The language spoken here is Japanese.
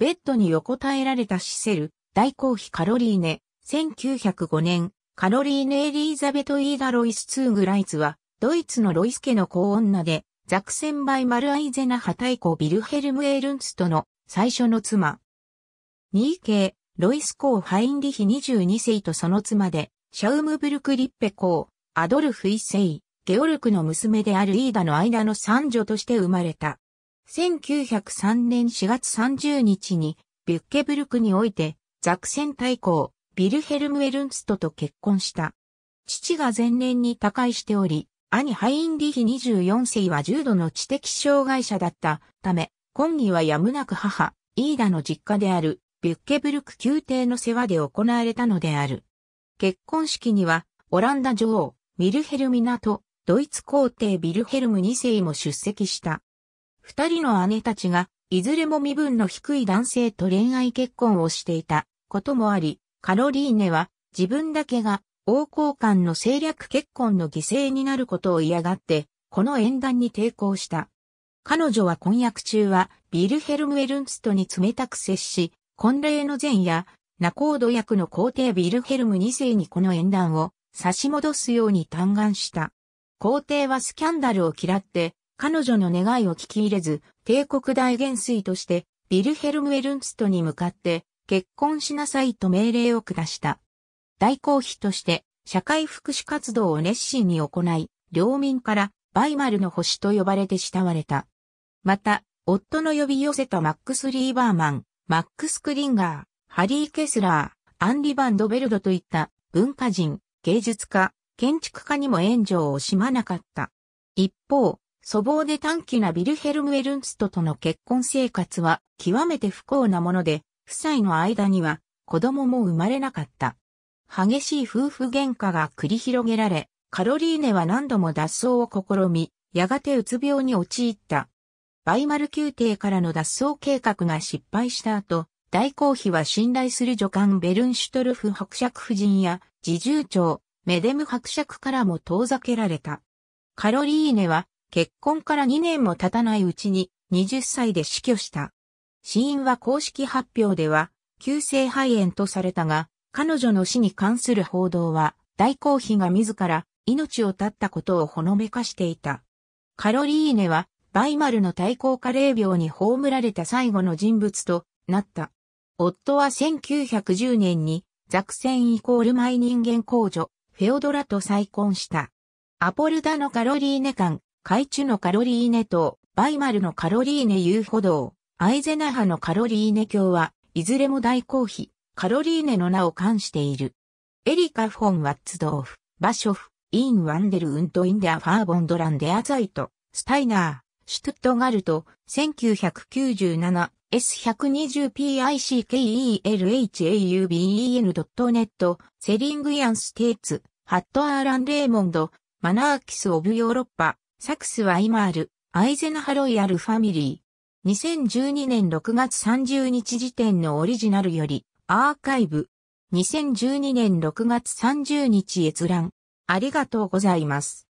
ベッドに横たえられたシセル、大公妃カロリーネ、1905年、カロリーネ・エリーザベト・イーダ・ロイス・ツーグライツは、ドイツのロイス家の子女で、ザクセンバイ・マルアイゼナハイコ・ビルヘルム・エールンツとの最初の妻。2系、ロイス公ハインリヒ22世とその妻で、シャウムブルク・リッペ公、アドルフセ世、ゲオルクの娘であるイーダの間の三女として生まれた。1903年4月30日に、ビュッケブルクにおいて、ザクセン大公、ビルヘルム・エルンストと結婚した。父が前年に他界しており、兄ハインリヒ24世は重度の知的障害者だったため、今儀はやむなく母、イーダの実家である、ビュッケブルク宮廷の世話で行われたのである。結婚式には、オランダ女王、ミルヘルミナと、ドイツ皇帝ビルヘルム2世も出席した。二人の姉たちが、いずれも身分の低い男性と恋愛結婚をしていたこともあり、カロリーネは自分だけが王公間の政略結婚の犠牲になることを嫌がって、この縁談に抵抗した。彼女は婚約中はビルヘルム・エルンストに冷たく接し、婚礼の前夜、ナコード役の皇帝ビルヘルム2世にこの縁談を差し戻すように嘆願した。皇帝はスキャンダルを嫌って彼女の願いを聞き入れず、帝国大元帥として、ビルヘルム・エルンストに向かって、結婚しなさいと命令を下した。大公妃として、社会福祉活動を熱心に行い、領民からバイマルの星と呼ばれて慕われた。また、夫の呼び寄せたマックス・リーバーマン、マックス・クリンガー、ハリー・ケスラー、アンリ・バンド・ベルドといった文化人、芸術家、建築家にも援助を惜しまなかった。一方、粗暴で短気なビルヘルム・エルンストとの結婚生活は極めて不幸なもので、夫妻の間には子供も生まれなかった。激しい夫婦喧嘩が繰り広げられ、カロリーネは何度も脱走を試み、やがてうつ病に陥った。バイマル宮廷からの脱走計画が失敗した後、大公妃は信頼する助官ベルンシュトルフ伯爵夫人や自従長、メデム伯爵からも遠ざけられた。カロリーネは結婚から2年も経たないうちに20歳で死去した。死因は公式発表では、急性肺炎とされたが、彼女の死に関する報道は、大公妃が自ら命を絶ったことをほのめかしていた。カロリーネは、バイマルの対抗加齢病に葬られた最後の人物となった。夫は1910年に、ザクセンイコールマイ人間公女、フェオドラと再婚した。アポルダのカロリーネ間、海中のカロリーネと、バイマルのカロリーネ遊歩道、アイゼナハのカロリーネ橋は、いずれも大公費、カロリーネの名を冠している。エリカ・フォン・ワッツドーフ、バショフ、イン・ワンデル・ウント・インデア・ファーボンドランデアザイト、スタイナー、シュトゥットガルト、1997、S120PICKELHAUBEN.net、セリング・ヤン・ステーツ、ハット・アーラン・レーモンド、マナーキス・オブ・ヨーロッパ、サクスは今ある、アイゼンハロイアルファミリー。2012年6月30日時点のオリジナルより、アーカイブ。2012年6月30日閲覧。ありがとうございます。